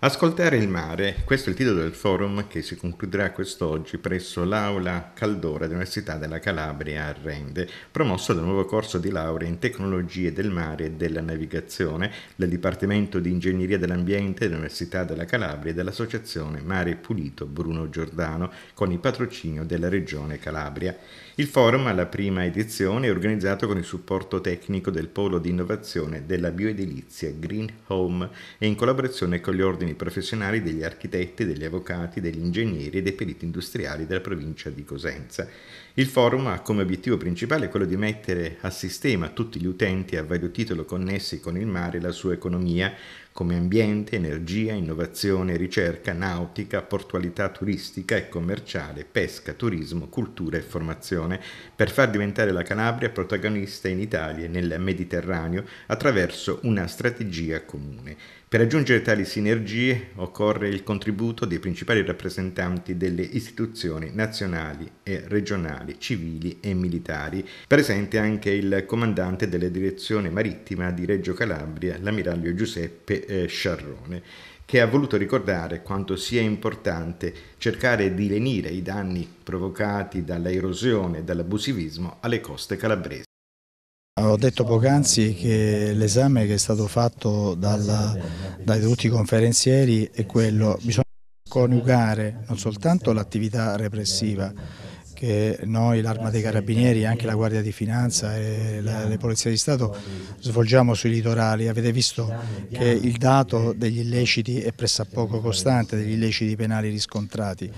Ascoltare il mare, questo è il titolo del forum che si concluderà quest'oggi presso l'Aula Caldora dell'Università della Calabria a Rende, promosso dal nuovo corso di laurea in tecnologie del mare e della navigazione del Dipartimento di Ingegneria dell'Ambiente dell'Università della Calabria e dell'Associazione Mare Pulito Bruno Giordano con il patrocinio della Regione Calabria. Il forum alla prima edizione è organizzato con il supporto tecnico del Polo di Innovazione della Bioedilizia Green Home e in collaborazione con gli ordini associazioni professionali degli architetti, degli avvocati, degli ingegneri e dei periti industriali della provincia di Cosenza. Il forum ha come obiettivo principale quello di mettere a sistema tutti gli utenti a vario titolo connessi con il mare e la sua economia, come ambiente, energia, innovazione, ricerca, nautica, portualità turistica e commerciale, pesca, turismo, cultura e formazione, per far diventare la Calabria protagonista in Italia e nel Mediterraneo attraverso una strategia comune. Per raggiungere tali sinergie occorre il contributo dei principali rappresentanti delle istituzioni nazionali e regionali, civili e militari, presente anche il comandante della direzione marittima di Reggio Calabria, l'ammiraglio Giuseppe eh, Sciarrone, che ha voluto ricordare quanto sia importante cercare di lenire i danni provocati dall'erosione e dall'abusivismo alle coste calabresi. Ho detto poc'anzi che l'esame che è stato fatto dalla, dai tutti i conferenzieri è quello, bisogna coniugare non soltanto l'attività repressiva, che noi, l'Arma dei Carabinieri, anche la Guardia di Finanza e la, le Polizie di Stato svolgiamo sui litorali. Avete visto che il dato degli illeciti è pressappoco costante, degli illeciti penali riscontrati,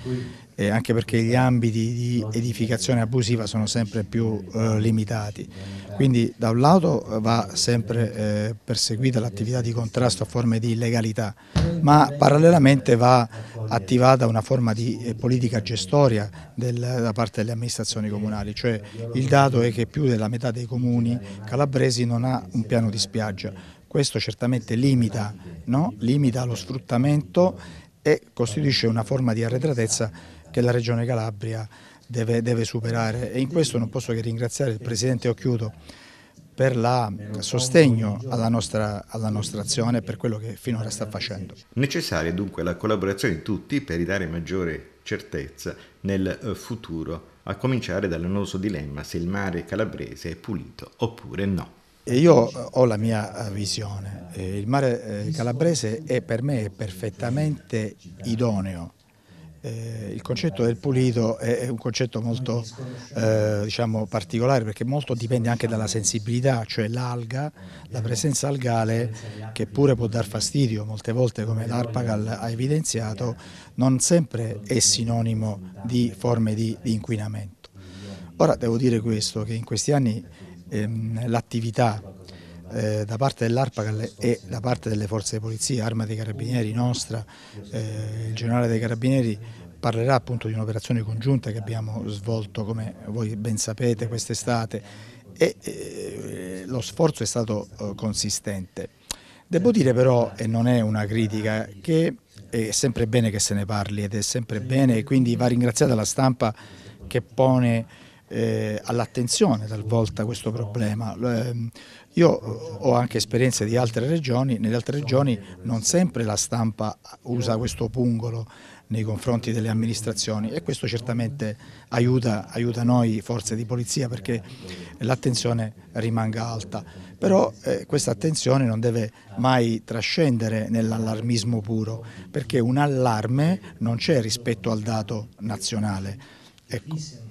eh, anche perché gli ambiti di edificazione abusiva sono sempre più eh, limitati. Quindi da un lato va sempre eh, perseguita l'attività di contrasto a forme di illegalità, ma parallelamente va attivata una forma di eh, politica gestoria del, da parte delle amministrazioni comunali, cioè il dato è che più della metà dei comuni calabresi non ha un piano di spiaggia, questo certamente limita, no? limita lo sfruttamento e costituisce una forma di arretratezza che la Regione Calabria deve, deve superare e in questo non posso che ringraziare il Presidente Occhiuto per il eh, sostegno alla nostra, alla nostra azione, per quello che finora sta facendo. Necessaria dunque la collaborazione di tutti per ridare maggiore certezza nel eh, futuro, a cominciare dall'annoso dilemma se il mare calabrese è pulito oppure no. Io eh, ho la mia visione, il mare calabrese è per me perfettamente idoneo eh, il concetto del pulito è, un concetto molto eh, diciamo, particolare perché molto dipende anche dalla sensibilità, cioè l'alga, la presenza algale che pure può dar fastidio, molte volte come l'Arpagal ha evidenziato, non sempre è sinonimo di forme di, di inquinamento. Ora devo dire questo, che in questi anni ehm, l'attività eh, da parte dell'ARPACAL e da parte delle forze di polizia, Arma dei Carabinieri, Nostra, eh, il generale dei Carabinieri parlerà appunto di un'operazione congiunta che abbiamo svolto come voi ben sapete quest'estate e eh, lo sforzo è stato eh, consistente. Devo dire però, e non è una critica, che è sempre bene che se ne parli ed è sempre bene, quindi va ringraziata la stampa che pone eh, all'attenzione talvolta questo problema. Ehm, io ho anche esperienze di altre regioni, nelle altre regioni non sempre la stampa usa questo pungolo nei confronti delle amministrazioni e questo certamente aiuta, aiuta noi forze di polizia perché l'attenzione rimanga alta, però eh, questa attenzione non deve mai trascendere nell'allarmismo puro perché un allarme non c'è rispetto al dato nazionale. Ecco.